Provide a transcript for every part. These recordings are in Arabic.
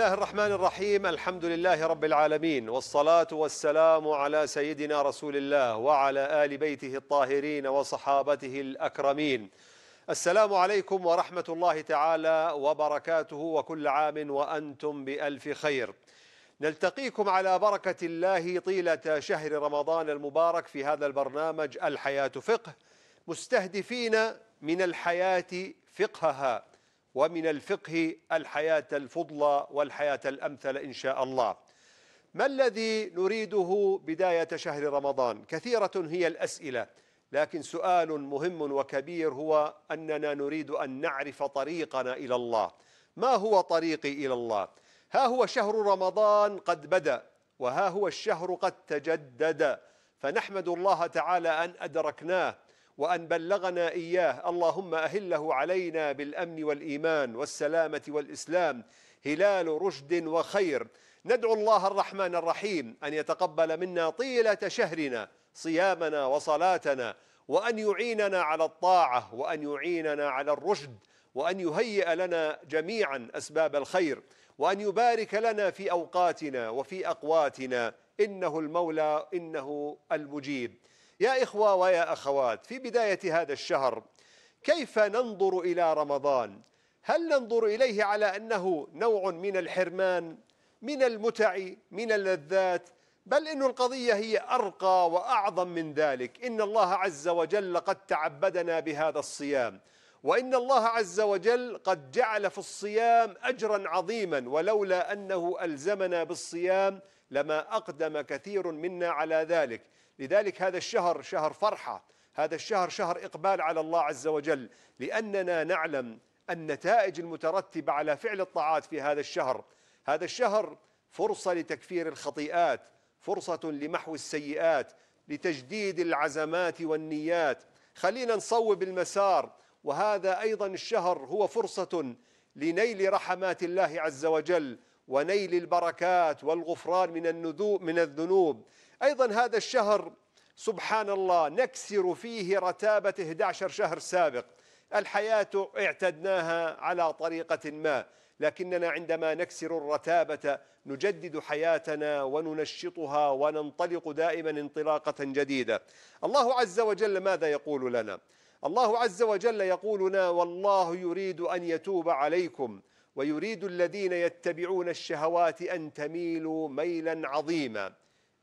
الله الرحمن الرحيم الحمد لله رب العالمين والصلاة والسلام على سيدنا رسول الله وعلى آل بيته الطاهرين وصحابته الأكرمين السلام عليكم ورحمة الله تعالى وبركاته وكل عام وأنتم بألف خير نلتقيكم على بركة الله طيلة شهر رمضان المبارك في هذا البرنامج الحياة فقه مستهدفين من الحياة فقهها ومن الفقه الحياة الفضلى والحياة الأمثل إن شاء الله ما الذي نريده بداية شهر رمضان؟ كثيرة هي الأسئلة لكن سؤال مهم وكبير هو أننا نريد أن نعرف طريقنا إلى الله ما هو طريقي إلى الله؟ ها هو شهر رمضان قد بدأ وها هو الشهر قد تجدد فنحمد الله تعالى أن أدركناه وأن بلغنا إياه اللهم أهله علينا بالأمن والإيمان والسلامة والإسلام هلال رشد وخير ندعو الله الرحمن الرحيم أن يتقبل منا طيلة شهرنا صيامنا وصلاتنا وأن يعيننا على الطاعة وأن يعيننا على الرشد وأن يهيئ لنا جميعا أسباب الخير وأن يبارك لنا في أوقاتنا وفي أقواتنا إنه المولى إنه المجيب يا إخوة ويا أخوات في بداية هذا الشهر كيف ننظر إلى رمضان هل ننظر إليه على أنه نوع من الحرمان من المتع من اللذات بل أن القضية هي أرقى وأعظم من ذلك إن الله عز وجل قد تعبدنا بهذا الصيام وإن الله عز وجل قد جعل في الصيام أجرا عظيما ولولا أنه ألزمنا بالصيام لما أقدم كثير منا على ذلك لذلك هذا الشهر شهر فرحة هذا الشهر شهر إقبال على الله عز وجل لأننا نعلم النتائج المترتبة على فعل الطاعات في هذا الشهر هذا الشهر فرصة لتكفير الخطيئات فرصة لمحو السيئات لتجديد العزمات والنيات خلينا نصوب المسار وهذا أيضا الشهر هو فرصة لنيل رحمات الله عز وجل ونيل البركات والغفران من من الذنوب أيضا هذا الشهر سبحان الله نكسر فيه رتابة 11 شهر سابق الحياة اعتدناها على طريقة ما لكننا عندما نكسر الرتابة نجدد حياتنا وننشطها وننطلق دائما انطلاقة جديدة الله عز وجل ماذا يقول لنا؟ الله عز وجل يقول لنا والله يريد أن يتوب عليكم ويريد الذين يتبعون الشهوات أن تميلوا ميلا عظيما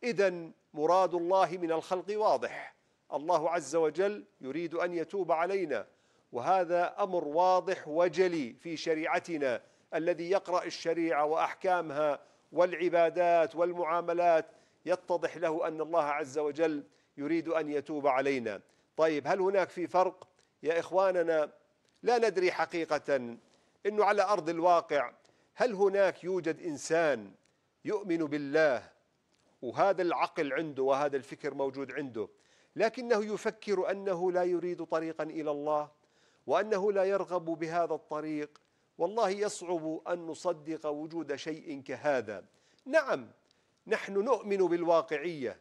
إذا مراد الله من الخلق واضح الله عز وجل يريد أن يتوب علينا وهذا أمر واضح وجلي في شريعتنا الذي يقرأ الشريعة وأحكامها والعبادات والمعاملات يتضح له أن الله عز وجل يريد أن يتوب علينا طيب هل هناك في فرق يا إخواننا لا ندري حقيقة أنه على أرض الواقع هل هناك يوجد إنسان يؤمن بالله وهذا العقل عنده وهذا الفكر موجود عنده لكنه يفكر انه لا يريد طريقا الى الله وانه لا يرغب بهذا الطريق والله يصعب ان نصدق وجود شيء كهذا نعم نحن نؤمن بالواقعيه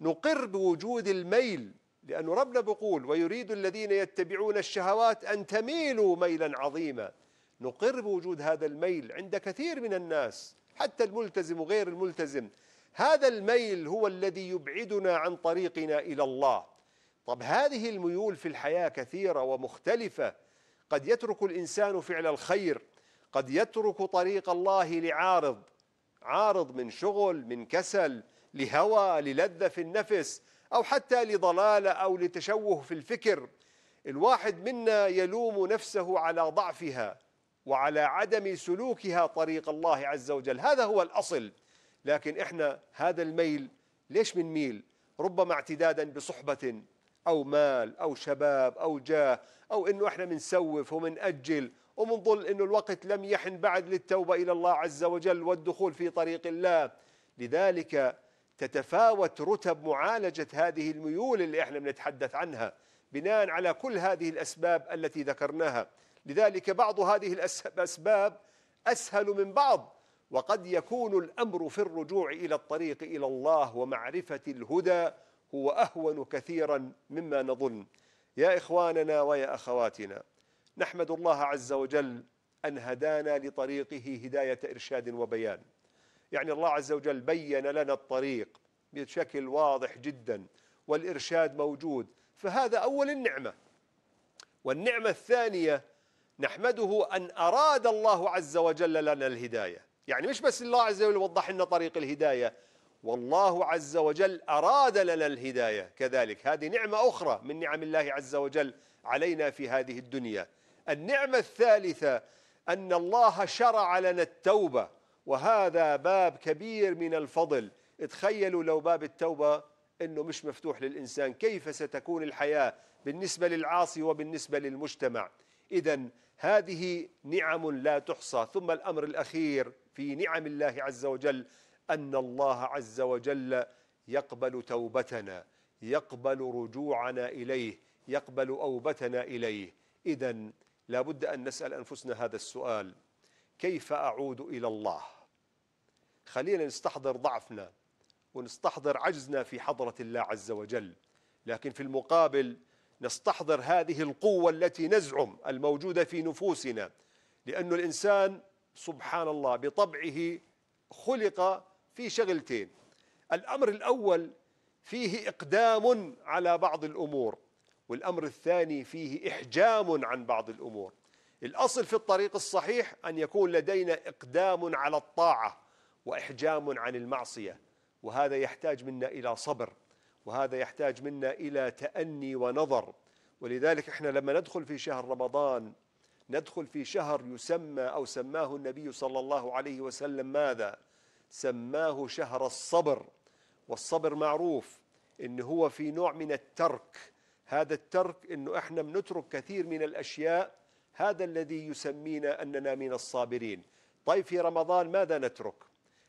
نقر بوجود الميل لأن ربنا بقول ويريد الذين يتبعون الشهوات أن تميلوا ميلا عظيما نقر بوجود هذا الميل عند كثير من الناس حتى الملتزم وغير الملتزم هذا الميل هو الذي يبعدنا عن طريقنا إلى الله طب هذه الميول في الحياة كثيرة ومختلفة قد يترك الإنسان فعل الخير قد يترك طريق الله لعارض عارض من شغل من كسل لهوى للذة في النفس أو حتى لضلالة أو لتشوه في الفكر الواحد منا يلوم نفسه على ضعفها وعلى عدم سلوكها طريق الله عز وجل هذا هو الأصل لكن إحنا هذا الميل ليش بنميل ربما اعتدادا بصحبة أو مال أو شباب أو جاه أو إنه إحنا بنسوف ومنأجل وبنظل إنه الوقت لم يحن بعد للتوبة إلى الله عز وجل والدخول في طريق الله لذلك تتفاوت رتب معالجة هذه الميول اللي إحنا بنتحدث عنها بناء على كل هذه الأسباب التي ذكرناها لذلك بعض هذه الأسباب أسهل من بعض وقد يكون الأمر في الرجوع إلى الطريق إلى الله ومعرفة الهدى هو أهون كثيرا مما نظن يا إخواننا ويا أخواتنا نحمد الله عز وجل أن هدانا لطريقه هداية إرشاد وبيان يعني الله عز وجل بين لنا الطريق بشكل واضح جدا والإرشاد موجود فهذا أول النعمة والنعمة الثانية نحمده أن أراد الله عز وجل لنا الهداية يعني مش بس الله عز وجل وضح لنا طريق الهداية والله عز وجل أراد لنا الهداية كذلك هذه نعمة أخرى من نعم الله عز وجل علينا في هذه الدنيا النعمة الثالثة أن الله شرع لنا التوبة وهذا باب كبير من الفضل تخيلوا لو باب التوبة أنه مش مفتوح للإنسان كيف ستكون الحياة بالنسبة للعاصي وبالنسبة للمجتمع إذا هذه نعم لا تحصى ثم الأمر الأخير في نعم الله عز وجل أن الله عز وجل يقبل توبتنا يقبل رجوعنا إليه يقبل أوبتنا إليه إذا لا بد أن نسأل أنفسنا هذا السؤال كيف أعود إلى الله خلينا نستحضر ضعفنا ونستحضر عجزنا في حضرة الله عز وجل لكن في المقابل نستحضر هذه القوة التي نزعم الموجودة في نفوسنا لأن الإنسان سبحان الله بطبعه خلق في شغلتين الأمر الأول فيه إقدام على بعض الأمور والأمر الثاني فيه إحجام عن بعض الأمور الأصل في الطريق الصحيح أن يكون لدينا إقدام على الطاعة وإحجام عن المعصية وهذا يحتاج منا إلى صبر وهذا يحتاج منا إلى تأني ونظر ولذلك احنا لما ندخل في شهر رمضان ندخل في شهر يسمى أو سماه النبي صلى الله عليه وسلم ماذا سماه شهر الصبر والصبر معروف إن هو في نوع من الترك هذا الترك إنه إحنا بنترك كثير من الأشياء هذا الذي يسمينا أننا من الصابرين طيب في رمضان ماذا نترك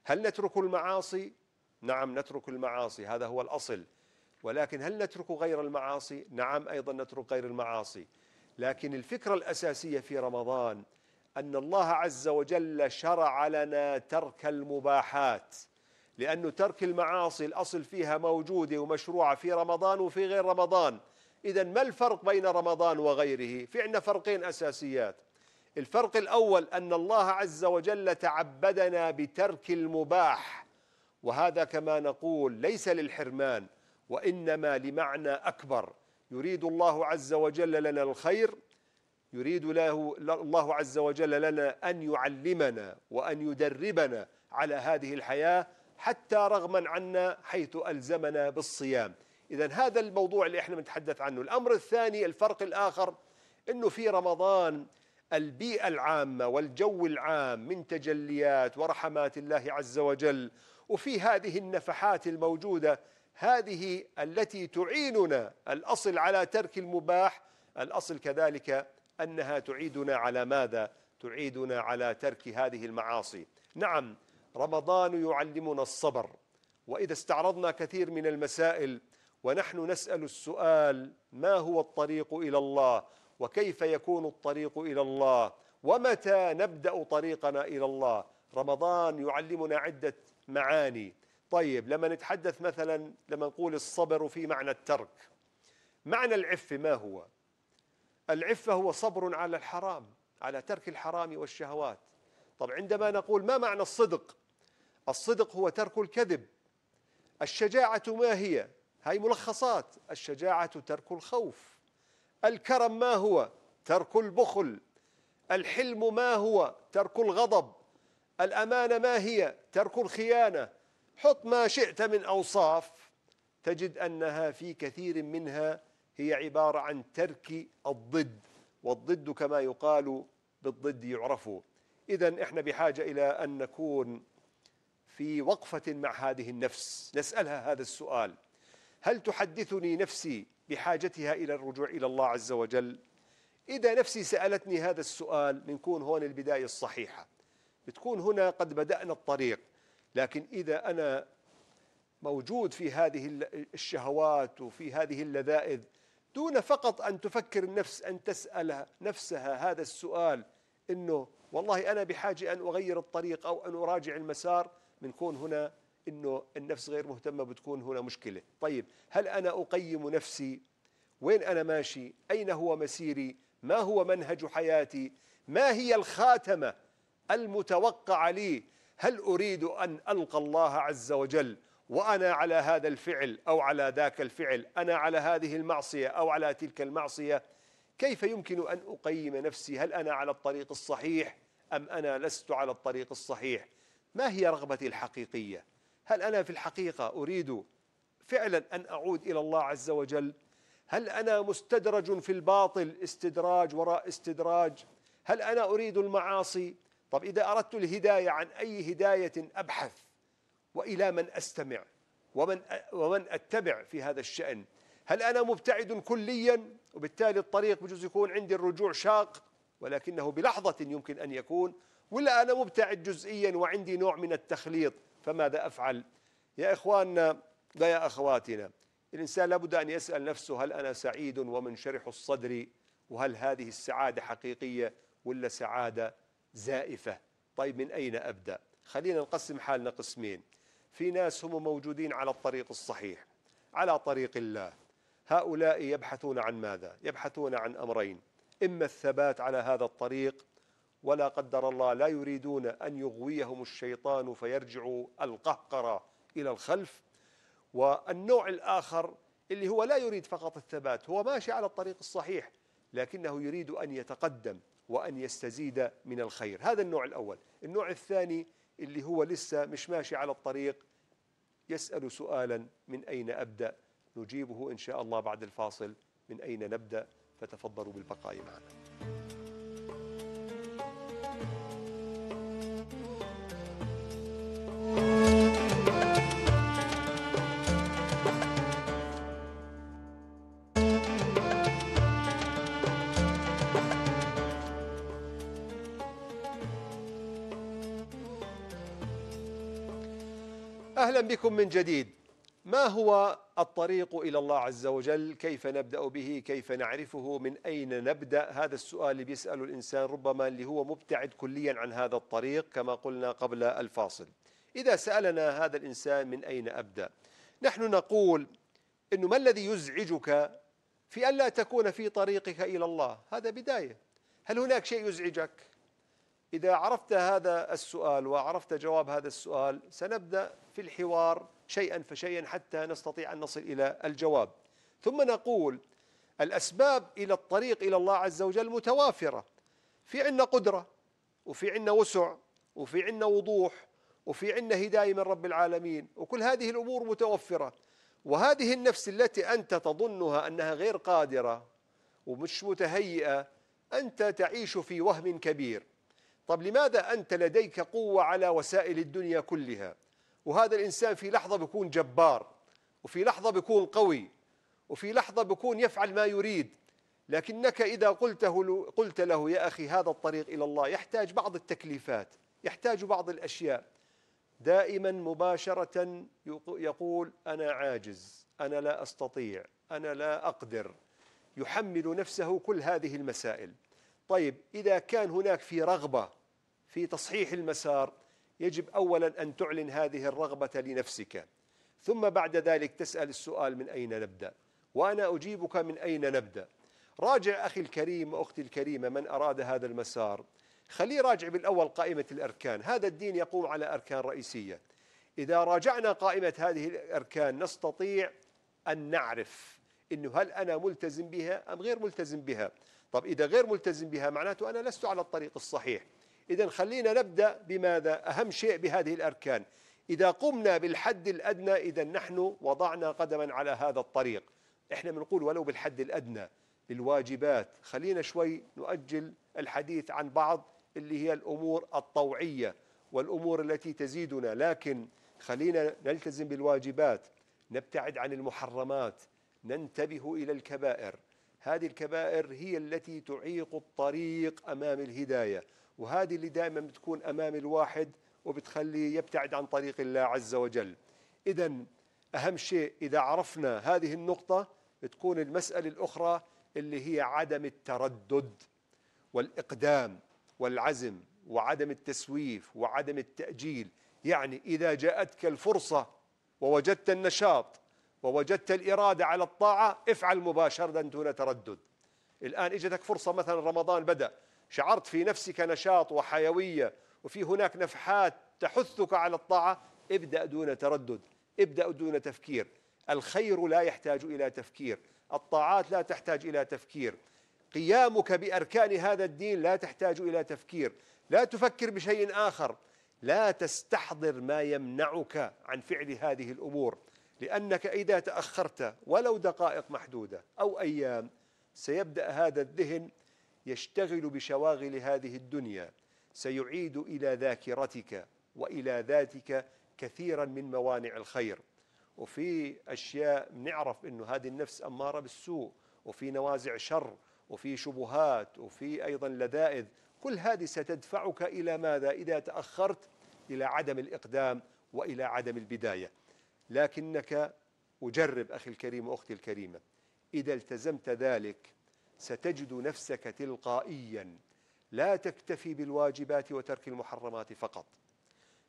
هل نترك المعاصي نعم نترك المعاصي هذا هو الأصل ولكن هل نترك غير المعاصي؟ نعم أيضا نترك غير المعاصي لكن الفكرة الأساسية في رمضان أن الله عز وجل شرع لنا ترك المباحات لأن ترك المعاصي الأصل فيها موجودة ومشروعة في رمضان وفي غير رمضان إذا ما الفرق بين رمضان وغيره؟ في عندنا فرقين أساسيات الفرق الأول أن الله عز وجل تعبدنا بترك المباح وهذا كما نقول ليس للحرمان وإنما لمعنى أكبر يريد الله عز وجل لنا الخير يريد له الله عز وجل لنا أن يعلمنا وأن يدربنا على هذه الحياة حتى رغما عنا حيث ألزمنا بالصيام إذا هذا الموضوع اللي احنا بنتحدث عنه الأمر الثاني الفرق الآخر أنه في رمضان البيئة العامة والجو العام من تجليات ورحمات الله عز وجل وفي هذه النفحات الموجودة هذه التي تعيننا الأصل على ترك المباح الأصل كذلك أنها تعيدنا على ماذا؟ تعيدنا على ترك هذه المعاصي نعم رمضان يعلمنا الصبر وإذا استعرضنا كثير من المسائل ونحن نسأل السؤال ما هو الطريق إلى الله وكيف يكون الطريق إلى الله ومتى نبدأ طريقنا إلى الله رمضان يعلمنا عدة معاني طيب لما نتحدث مثلا لما نقول الصبر في معنى الترك معنى العفة ما هو العفة هو صبر على الحرام على ترك الحرام والشهوات طب عندما نقول ما معنى الصدق الصدق هو ترك الكذب الشجاعة ما هي هاي ملخصات الشجاعة ترك الخوف الكرم ما هو ترك البخل الحلم ما هو ترك الغضب الأمانة ما هي ترك الخيانة حط ما شئت من أوصاف تجد أنها في كثير منها هي عبارة عن ترك الضد والضد كما يقال بالضد يعرف إذا إحنا بحاجة إلى أن نكون في وقفة مع هذه النفس نسألها هذا السؤال هل تحدثني نفسي بحاجتها إلى الرجوع إلى الله عز وجل إذا نفسي سألتني هذا السؤال بنكون هون البداية الصحيحة بتكون هنا قد بدأنا الطريق لكن إذا أنا موجود في هذه الشهوات وفي هذه اللذائذ دون فقط أن تفكر النفس أن تسأل نفسها هذا السؤال أنه والله أنا بحاجة أن أغير الطريق أو أن أراجع المسار بنكون هنا أنه النفس غير مهتمة بتكون هنا مشكلة طيب هل أنا أقيم نفسي وين أنا ماشي أين هو مسيري ما هو منهج حياتي ما هي الخاتمة المتوقعة لي هل أريد أن ألقى الله عز وجل وأنا على هذا الفعل أو على ذاك الفعل أنا على هذه المعصية أو على تلك المعصية كيف يمكن أن أقيم نفسي هل أنا على الطريق الصحيح أم أنا لست على الطريق الصحيح ما هي رغبتي الحقيقية هل أنا في الحقيقة أريد فعلا أن أعود إلى الله عز وجل هل أنا مستدرج في الباطل استدراج وراء استدراج هل أنا أريد المعاصي طب إذا أردت الهداية عن أي هداية أبحث وإلى من أستمع ومن ومن أتبع في هذا الشأن هل أنا مبتعد كليا وبالتالي الطريق بجوز يكون عندي الرجوع شاق ولكنه بلحظة يمكن أن يكون ولا أنا مبتعد جزئيا وعندي نوع من التخليط فماذا أفعل يا إخواننا ويا يا أخواتنا الإنسان لابد أن يسأل نفسه هل أنا سعيد ومنشرح الصدر وهل هذه السعادة حقيقية ولا سعادة زائفة طيب من أين أبدأ خلينا نقسم حالنا قسمين في ناس هم موجودين على الطريق الصحيح على طريق الله هؤلاء يبحثون عن ماذا يبحثون عن أمرين إما الثبات على هذا الطريق ولا قدر الله لا يريدون أن يغويهم الشيطان فيرجعوا القهقرة إلى الخلف والنوع الآخر اللي هو لا يريد فقط الثبات هو ماشي على الطريق الصحيح لكنه يريد أن يتقدم وأن يستزيد من الخير هذا النوع الأول النوع الثاني اللي هو لسه مش ماشي على الطريق يسأل سؤالا من أين أبدأ نجيبه إن شاء الله بعد الفاصل من أين نبدأ فتفضلوا بالبقاء معنا اهلا بكم من جديد ما هو الطريق الى الله عز وجل كيف نبدا به كيف نعرفه من اين نبدا هذا السؤال اللي بيساله الانسان ربما اللي هو مبتعد كليا عن هذا الطريق كما قلنا قبل الفاصل اذا سالنا هذا الانسان من اين ابدا نحن نقول انه ما الذي يزعجك في الا تكون في طريقك الى الله هذا بدايه هل هناك شيء يزعجك إذا عرفت هذا السؤال وعرفت جواب هذا السؤال سنبدأ في الحوار شيئا فشيئا حتى نستطيع أن نصل إلى الجواب ثم نقول الأسباب إلى الطريق إلى الله عز وجل متوافرة في عنا قدرة وفي عنا وسع وفي عنا وضوح وفي عنا هداية من رب العالمين وكل هذه الأمور متوفرة وهذه النفس التي أنت تظنها أنها غير قادرة ومش متهيئة أنت تعيش في وهم كبير طب لماذا أنت لديك قوة على وسائل الدنيا كلها وهذا الإنسان في لحظة بيكون جبار وفي لحظة بيكون قوي وفي لحظة بيكون يفعل ما يريد لكنك إذا قلته قلت له يا أخي هذا الطريق إلى الله يحتاج بعض التكليفات يحتاج بعض الأشياء دائما مباشرة يقول أنا عاجز أنا لا أستطيع أنا لا أقدر يحمل نفسه كل هذه المسائل طيب إذا كان هناك في رغبة في تصحيح المسار يجب اولا ان تعلن هذه الرغبه لنفسك ثم بعد ذلك تسال السؤال من اين نبدا وانا اجيبك من اين نبدا راجع اخي الكريم واختي الكريمه من اراد هذا المسار خليه راجع بالاول قائمه الاركان هذا الدين يقوم على اركان رئيسيه اذا راجعنا قائمه هذه الاركان نستطيع ان نعرف انه هل انا ملتزم بها ام غير ملتزم بها طب اذا غير ملتزم بها معناته انا لست على الطريق الصحيح إذا خلينا نبدأ بماذا أهم شيء بهذه الأركان إذا قمنا بالحد الأدنى إذا نحن وضعنا قدما على هذا الطريق إحنا بنقول ولو بالحد الأدنى للواجبات خلينا شوي نؤجل الحديث عن بعض اللي هي الأمور الطوعية والأمور التي تزيدنا لكن خلينا نلتزم بالواجبات نبتعد عن المحرمات ننتبه إلى الكبائر هذه الكبائر هي التي تعيق الطريق أمام الهداية وهذه اللي دائما بتكون أمام الواحد وبتخليه يبتعد عن طريق الله عز وجل إذا أهم شيء إذا عرفنا هذه النقطة بتكون المسألة الأخرى اللي هي عدم التردد والإقدام والعزم وعدم التسويف وعدم التأجيل يعني إذا جاءتك الفرصة ووجدت النشاط ووجدت الإرادة على الطاعة افعل مباشرة دون تردد الآن إجتك فرصة مثلا رمضان بدأ شعرت في نفسك نشاط وحيوية وفي هناك نفحات تحثك على الطاعة ابدأ دون تردد ابدأ دون تفكير الخير لا يحتاج إلى تفكير الطاعات لا تحتاج إلى تفكير قيامك بأركان هذا الدين لا تحتاج إلى تفكير لا تفكر بشيء آخر لا تستحضر ما يمنعك عن فعل هذه الأمور لأنك إذا تأخرت ولو دقائق محدودة أو أيام سيبدأ هذا الذهن يشتغل بشواغل هذه الدنيا سيعيد إلى ذاكرتك وإلى ذاتك كثيرا من موانع الخير وفي أشياء نعرف أنه هذه النفس أمارة بالسوء وفي نوازع شر وفي شبهات وفي أيضا لذائذ كل هذه ستدفعك إلى ماذا إذا تأخرت إلى عدم الإقدام وإلى عدم البداية لكنك أجرب أخي الكريم وأختي الكريمة إذا التزمت ذلك ستجد نفسك تلقائيا لا تكتفي بالواجبات وترك المحرمات فقط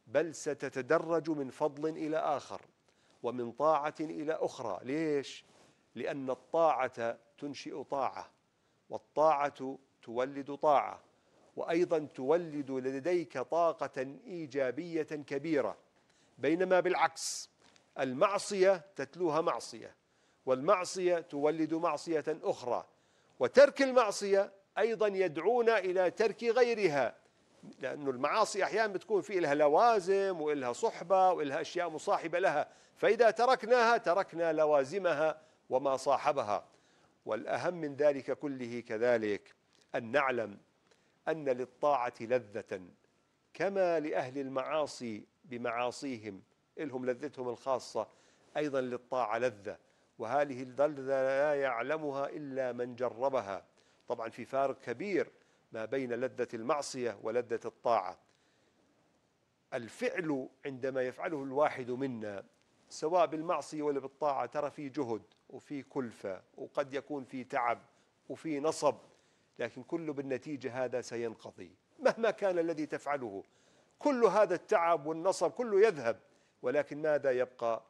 بل ستتدرج من فضل إلى آخر ومن طاعة إلى أخرى ليش؟ لأن الطاعة تنشئ طاعة والطاعة تولد طاعة وأيضا تولد لديك طاقة إيجابية كبيرة بينما بالعكس المعصية تتلوها معصية والمعصية تولد معصية أخرى وترك المعصية أيضا يدعونا إلى ترك غيرها لأن المعاصي أحيانا بتكون في لها لوازم وإلها صحبة وإلها أشياء مصاحبة لها فإذا تركناها تركنا لوازمها وما صاحبها والأهم من ذلك كله كذلك أن نعلم أن للطاعة لذة كما لأهل المعاصي بمعاصيهم إلهم لذتهم الخاصة أيضا للطاعة لذة وهذه الزلزلة لا يعلمها إلا من جربها طبعا في فارق كبير ما بين لذة المعصية ولذة الطاعة الفعل عندما يفعله الواحد منا سواء بالمعصية ولا بالطاعة ترى في جهد وفي كلفة وقد يكون في تعب وفي نصب لكن كل بالنتيجة هذا سينقضي مهما كان الذي تفعله كل هذا التعب والنصب كله يذهب ولكن ماذا يبقى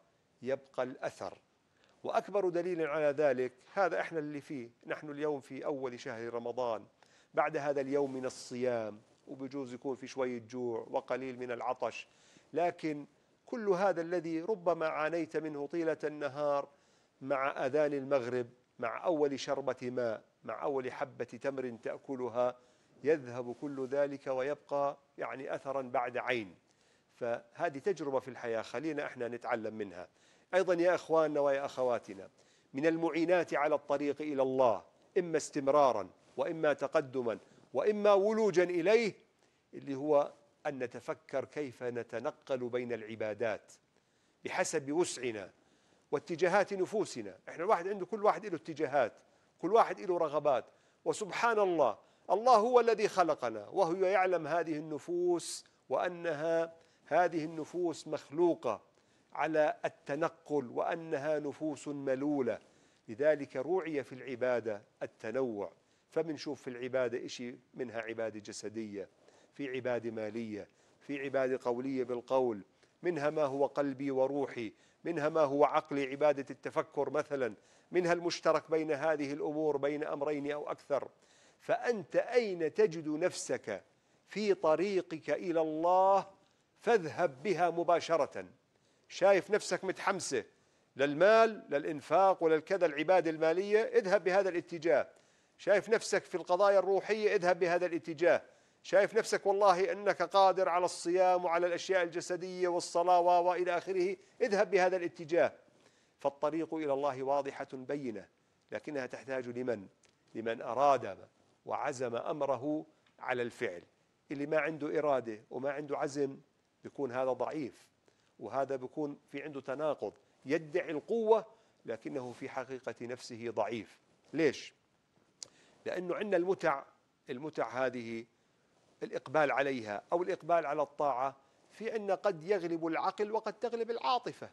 يبقى الأثر وأكبر دليل على ذلك هذا إحنا اللي فيه نحن اليوم في أول شهر رمضان بعد هذا اليوم من الصيام وبجوز يكون في شوية جوع وقليل من العطش لكن كل هذا الذي ربما عانيت منه طيلة النهار مع أذان المغرب مع أول شربة ماء مع أول حبة تمر تأكلها يذهب كل ذلك ويبقى يعني أثرا بعد عين فهذه تجربة في الحياة خلينا احنا نتعلم منها أيضا يا أخواننا ويا أخواتنا من المعينات على الطريق إلى الله إما استمرارا وإما تقدما وإما ولوجا إليه اللي هو أن نتفكر كيف نتنقل بين العبادات بحسب وسعنا واتجاهات نفوسنا احنا الواحد عنده كل واحد له اتجاهات كل واحد له رغبات وسبحان الله الله هو الذي خلقنا وهو يعلم هذه النفوس وأنها هذه النفوس مخلوقة على التنقل وأنها نفوس ملولة لذلك روعي في العبادة التنوع فبنشوف في العبادة إشي منها عبادة جسدية في عبادة مالية في عبادة قولية بالقول منها ما هو قلبي وروحي منها ما هو عقلي عبادة التفكر مثلا منها المشترك بين هذه الأمور بين أمرين أو أكثر فأنت أين تجد نفسك في طريقك إلى الله فاذهب بها مباشرةً شايف نفسك متحمسة للمال للإنفاق وللكذا العبادة المالية اذهب بهذا الاتجاه شايف نفسك في القضايا الروحية اذهب بهذا الاتجاه شايف نفسك والله أنك قادر على الصيام وعلى الأشياء الجسدية والصلاة وإلى آخره اذهب بهذا الاتجاه فالطريق إلى الله واضحة بينة لكنها تحتاج لمن؟ لمن أراد وعزم أمره على الفعل اللي ما عنده إرادة وما عنده عزم بيكون هذا ضعيف وهذا بيكون في عنده تناقض يدعي القوة لكنه في حقيقة نفسه ضعيف ليش؟ لأنه عندنا المتع المتع هذه الإقبال عليها أو الإقبال على الطاعة في أن قد يغلب العقل وقد تغلب العاطفة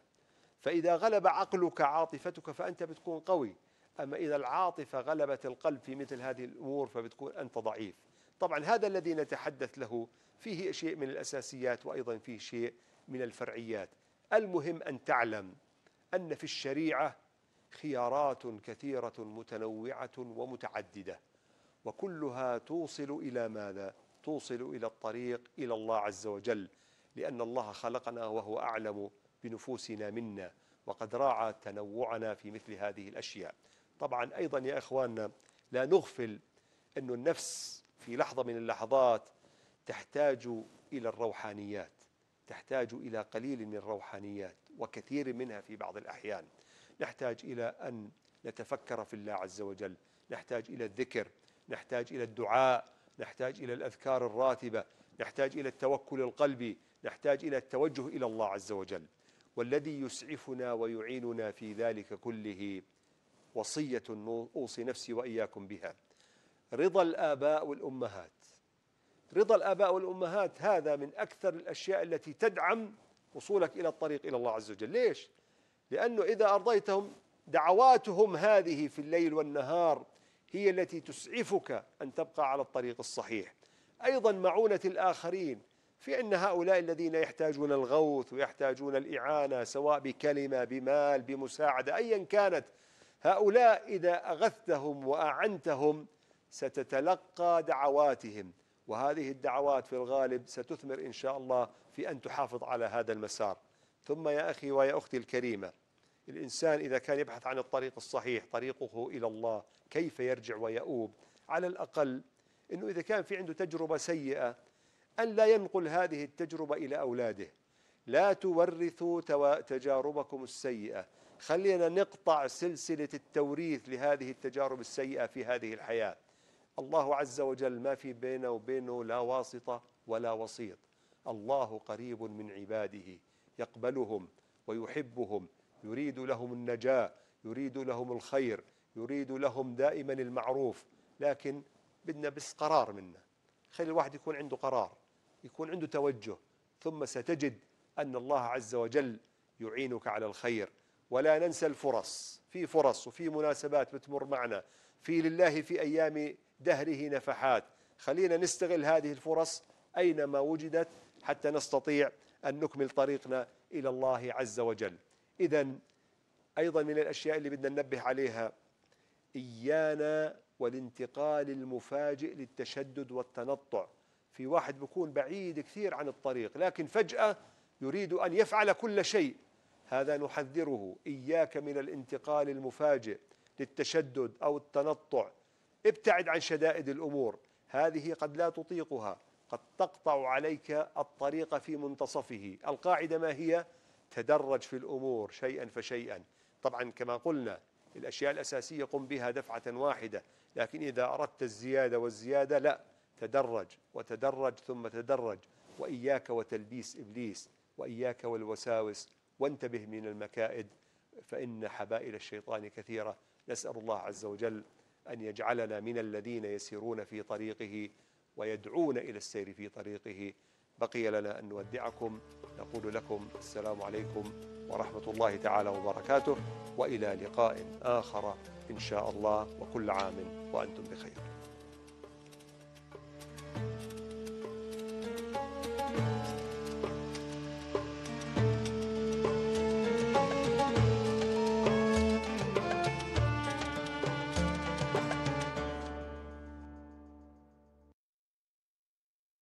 فإذا غلب عقلك عاطفتك فأنت بتكون قوي أما إذا العاطفة غلبت القلب في مثل هذه الأمور فبتكون أنت ضعيف طبعا هذا الذي نتحدث له فيه شيء من الأساسيات وأيضا فيه شيء من الفرعيات المهم أن تعلم أن في الشريعة خيارات كثيرة متنوعة ومتعددة وكلها توصل إلى ماذا؟ توصل إلى الطريق إلى الله عز وجل لأن الله خلقنا وهو أعلم بنفوسنا منا وقد راعى تنوعنا في مثل هذه الأشياء طبعا أيضا يا إخواننا لا نغفل أن النفس في لحظة من اللحظات تحتاج إلى الروحانيات تحتاج إلى قليل من الروحانيات وكثير منها في بعض الأحيان نحتاج إلى أن نتفكر في الله عز وجل نحتاج إلى الذكر نحتاج إلى الدعاء نحتاج إلى الأذكار الراتبة نحتاج إلى التوكل القلبي نحتاج إلى التوجه إلى الله عز وجل والذي يسعفنا ويعيننا في ذلك كله وصية أوصي نفسي وإياكم بها رضا الآباء والأمهات رضا الآباء والأمهات هذا من أكثر الأشياء التي تدعم وصولك إلى الطريق إلى الله عز وجل ليش؟ لأنه إذا أرضيتهم دعواتهم هذه في الليل والنهار هي التي تسعفك أن تبقى على الطريق الصحيح أيضا معونة الآخرين في أن هؤلاء الذين يحتاجون الغوث ويحتاجون الإعانة سواء بكلمة بمال بمساعدة أيا كانت هؤلاء إذا أغثتهم وأعنتهم ستتلقى دعواتهم وهذه الدعوات في الغالب ستثمر إن شاء الله في أن تحافظ على هذا المسار ثم يا أخي ويا أختي الكريمة الإنسان إذا كان يبحث عن الطريق الصحيح طريقه إلى الله كيف يرجع ويؤوب على الأقل أنه إذا كان في عنده تجربة سيئة أن لا ينقل هذه التجربة إلى أولاده لا تورثوا تجاربكم السيئة خلينا نقطع سلسلة التوريث لهذه التجارب السيئة في هذه الحياة الله عز وجل ما في بينه وبينه لا واسطة ولا وسيط الله قريب من عباده يقبلهم ويحبهم يريد لهم النجاة يريد لهم الخير يريد لهم دائما المعروف لكن بدنا بس قرار منا خلي الواحد يكون عنده قرار يكون عنده توجه ثم ستجد أن الله عز وجل يعينك على الخير ولا ننسى الفرص في فرص وفي مناسبات بتمر معنا في لله في أيام دهره نفحات خلينا نستغل هذه الفرص أينما وجدت حتى نستطيع أن نكمل طريقنا إلى الله عز وجل إذا أيضا من الأشياء اللي بدنا ننبه عليها إيانا والانتقال المفاجئ للتشدد والتنطع في واحد بيكون بعيد كثير عن الطريق لكن فجأة يريد أن يفعل كل شيء هذا نحذره إياك من الانتقال المفاجئ للتشدد أو التنطع ابتعد عن شدائد الأمور هذه قد لا تطيقها قد تقطع عليك الطريق في منتصفه القاعدة ما هي تدرج في الأمور شيئا فشيئا طبعا كما قلنا الأشياء الأساسية قم بها دفعة واحدة لكن إذا أردت الزيادة والزيادة لا تدرج وتدرج ثم تدرج وإياك وتلبيس إبليس وإياك والوساوس وانتبه من المكائد فإن حبائل الشيطان كثيرة نسأل الله عز وجل أن يجعلنا من الذين يسيرون في طريقه ويدعون إلى السير في طريقه بقي لنا أن نودعكم نقول لكم السلام عليكم ورحمة الله تعالى وبركاته وإلى لقاء آخر إن شاء الله وكل عام وأنتم بخير